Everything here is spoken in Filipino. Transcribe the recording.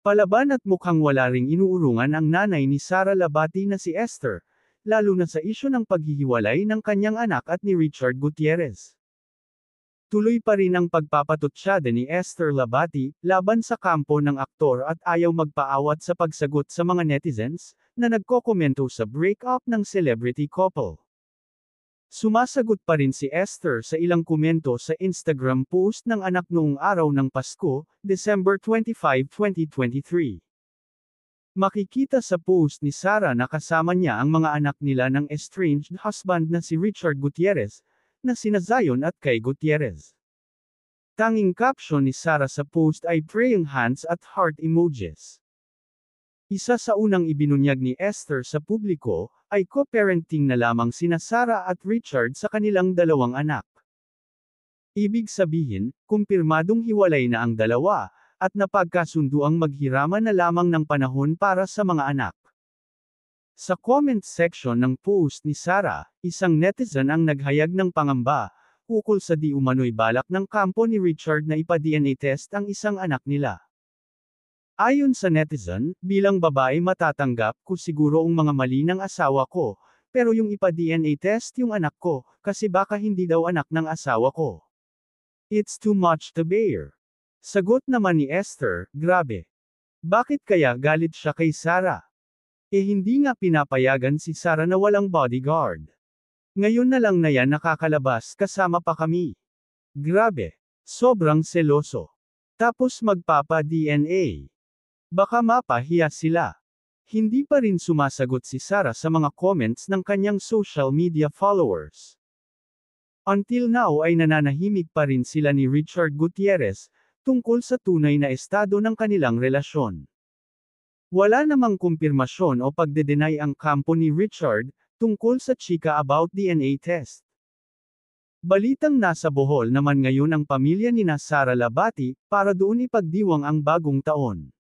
Palaban at mukhang wala ring inuurungan ang nanay ni Sara Labati na si Esther, lalo na sa isyo ng paghihiwalay ng kanyang anak at ni Richard Gutierrez. Tuloy pa rin ang pagpapatutsyada ni Esther Labati laban sa kampo ng aktor at ayaw magpaawat sa pagsagot sa mga netizens na nagkokomento sa breakup ng celebrity couple. Sumasagot pa rin si Esther sa ilang komento sa Instagram post ng anak noong araw ng Pasko, December 25, 2023. Makikita sa post ni Sarah na kasama niya ang mga anak nila ng estranged husband na si Richard Gutierrez, na sina Zion at kay Gutierrez. Tanging caption ni Sarah sa post ay praying hands at heart emojis. Isa sa unang ibinunyag ni Esther sa publiko, ay co-parenting na lamang sina Sarah at Richard sa kanilang dalawang anak. Ibig sabihin, kumpirmadong hiwalay na ang dalawa, at napagkasundo ang maghirama na lamang ng panahon para sa mga anak. Sa comment section ng post ni Sarah, isang netizen ang naghayag ng pangamba, ukol sa di umano'y balak ng kampo ni Richard na ipa-DNA test ang isang anak nila. Ayon sa netizen, bilang babae matatanggap ko siguro ang mga mali ng asawa ko, pero yung ipa-DNA test yung anak ko, kasi baka hindi daw anak ng asawa ko. It's too much to bear. Sagot naman ni Esther, grabe. Bakit kaya galit siya kay Sara? Eh hindi nga pinapayagan si Sara na walang bodyguard. Ngayon na lang na yan nakakalabas kasama pa kami. Grabe. Sobrang seloso. Tapos magpapa-DNA. Baka mapahiya sila. Hindi pa rin sumasagot si Sara sa mga comments ng kanyang social media followers. Until now ay nananahimik pa rin sila ni Richard Gutierrez, tungkol sa tunay na estado ng kanilang relasyon. Wala namang kumpirmasyon o pagdedenay ang kampo ni Richard, tungkol sa chika about DNA test. Balitang nasa Bohol naman ngayon ang pamilya ni Sara Labati, para doon ipagdiwang ang bagong taon.